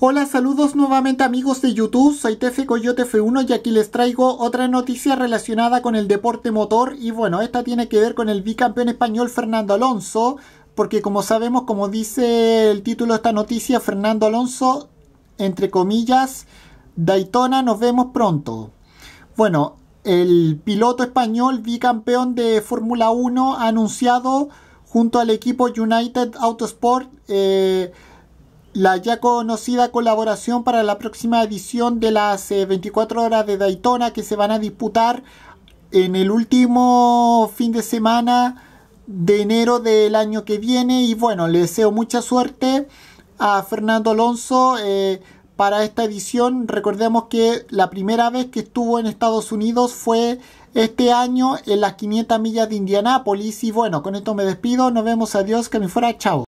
Hola, saludos nuevamente amigos de YouTube, soy Tefe Coyote F1 y aquí les traigo otra noticia relacionada con el deporte motor y bueno, esta tiene que ver con el bicampeón español Fernando Alonso, porque como sabemos, como dice el título de esta noticia, Fernando Alonso, entre comillas, Daytona, nos vemos pronto. Bueno, el piloto español bicampeón de Fórmula 1 ha anunciado junto al equipo United Autosport eh, la ya conocida colaboración para la próxima edición de las 24 eh, horas de Daytona que se van a disputar en el último fin de semana de enero del año que viene y bueno, le deseo mucha suerte a Fernando Alonso eh, para esta edición. Recordemos que la primera vez que estuvo en Estados Unidos fue este año en las 500 millas de Indianápolis y bueno, con esto me despido, nos vemos, adiós, que me fuera, chao.